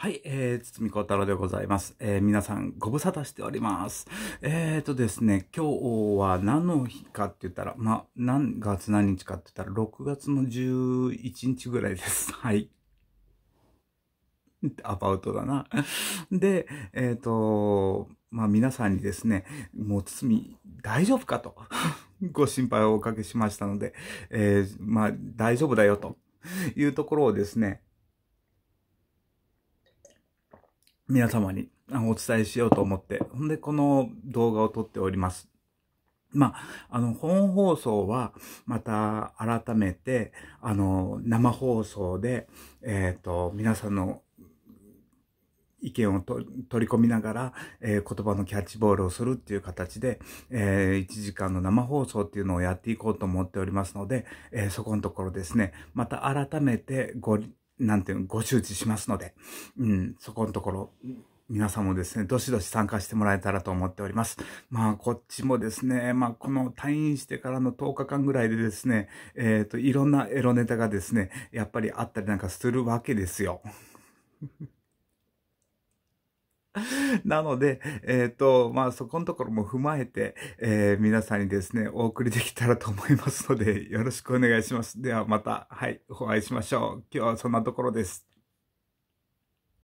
はい、えー、堤幸太郎でございます。えー、皆さん、ご無沙汰しております。えーとですね、今日は何の日かって言ったら、まあ、何月何日かって言ったら、6月の11日ぐらいです。はい。アバウトだな。で、えっ、ー、と、まあ皆さんにですね、もう堤、大丈夫かと、ご心配をおかけしましたので、えー、まあ大丈夫だよというところをですね、皆様にお伝えしようと思って、ほんでこの動画を撮っております。まあ、あの、本放送は、また改めて、あの、生放送で、えっ、ー、と、皆さんの意見を取り込みながら、えー、言葉のキャッチボールをするっていう形で、えー、1時間の生放送っていうのをやっていこうと思っておりますので、えー、そこのところですね、また改めてご、なんていうの、ご周知しますので、うん、そこのところ、皆さんもですね、どしどし参加してもらえたらと思っております。まあ、こっちもですね、まあ、この退院してからの10日間ぐらいでですね、えっ、ー、と、いろんなエロネタがですね、やっぱりあったりなんかするわけですよ。なので、えっ、ー、と、まあ、そこのところも踏まえて、えー、皆さんにですね、お送りできたらと思いますので、よろしくお願いします。ではまた、はい、お会いしましょう。今日はそんなところです。